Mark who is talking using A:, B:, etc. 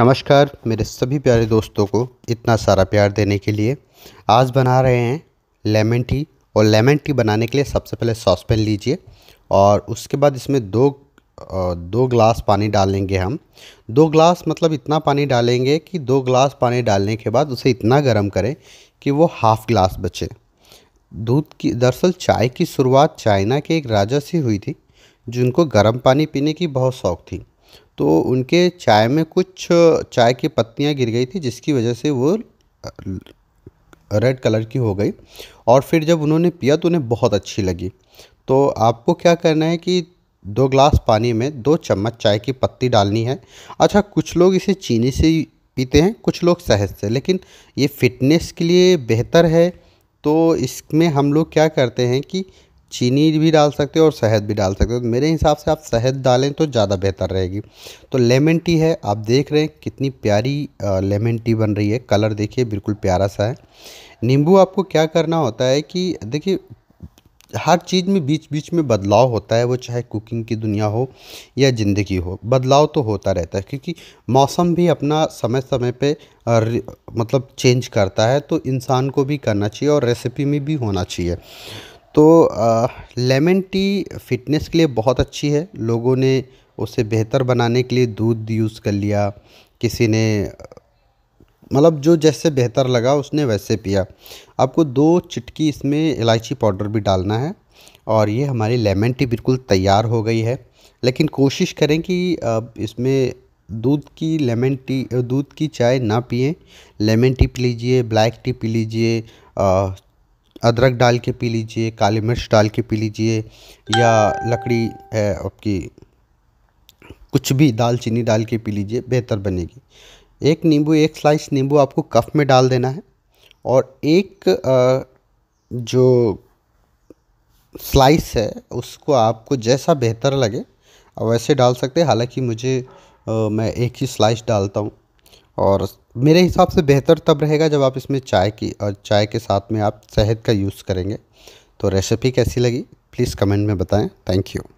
A: नमस्कार मेरे सभी प्यारे दोस्तों को इतना सारा प्यार देने के लिए आज बना रहे हैं लेमन टी और लेमन टी बनाने के लिए सबसे पहले सॉसपैन लीजिए और उसके बाद इसमें दो दो ग्लास पानी डालेंगे हम दो ग्लास मतलब इतना पानी डालेंगे कि दो ग्लास पानी डालने के बाद उसे इतना गर्म करें कि वो हाफ़ ग्लास बचे दूध की दरअसल चाय की शुरुआत चाइना के एक राजा से हुई थी जिनको गर्म पानी पीने की बहुत शौक थी तो उनके चाय में कुछ चाय की पत्तियाँ गिर गई थी जिसकी वजह से वो रेड कलर की हो गई और फिर जब उन्होंने पिया तो उन्हें बहुत अच्छी लगी तो आपको क्या करना है कि दो ग्लास पानी में दो चम्मच चाय की पत्ती डालनी है अच्छा कुछ लोग इसे चीनी से पीते हैं कुछ लोग शहद से लेकिन ये फिटनेस के लिए बेहतर है तो इसमें हम लोग क्या करते हैं कि चीनी भी डाल सकते हो और शहद भी डाल सकते हो मेरे हिसाब से आप शहद डालें तो ज़्यादा बेहतर रहेगी तो लेमन टी है आप देख रहे हैं कितनी प्यारी लेमन टी बन रही है कलर देखिए बिल्कुल प्यारा सा है नींबू आपको क्या करना होता है कि देखिए हर चीज़ में बीच बीच में बदलाव होता है वो चाहे कुकिंग की दुनिया हो या ज़िंदगी हो बदलाव तो होता रहता है क्योंकि मौसम भी अपना समय समय पे मतलब चेंज करता है तो इंसान को भी करना चाहिए और रेसिपी में भी होना चाहिए तो लेमन टी फ़िटनेस के लिए बहुत अच्छी है लोगों ने उसे बेहतर बनाने के लिए दूध यूज़ कर लिया किसी ने मतलब जो जैसे बेहतर लगा उसने वैसे पिया आपको दो चिटकी इसमें इलायची पाउडर भी डालना है और ये हमारी लेमन टी बिल्कुल तैयार हो गई है लेकिन कोशिश करें कि इसमें दूध की लेमन टी दूध की चाय ना पिए लेमन टी पी लीजिए ब्लैक टी पी लीजिए अदरक डाल के पी लीजिए काली मिर्च डाल के पी लीजिए या लकड़ी है आपकी कुछ भी दालचीनी डाल के पी लीजिए बेहतर बनेगी एक नींबू एक स्लाइस नींबू आपको कफ़ में डाल देना है और एक जो स्लाइस है उसको आपको जैसा बेहतर लगे वैसे डाल सकते हैं हालांकि मुझे मैं एक ही स्लाइस डालता हूँ और मेरे हिसाब से बेहतर तब रहेगा जब आप इसमें चाय की और चाय के साथ में आप शहद का यूज़ करेंगे तो रेसिपी कैसी लगी प्लीज़ कमेंट में बताएं थैंक यू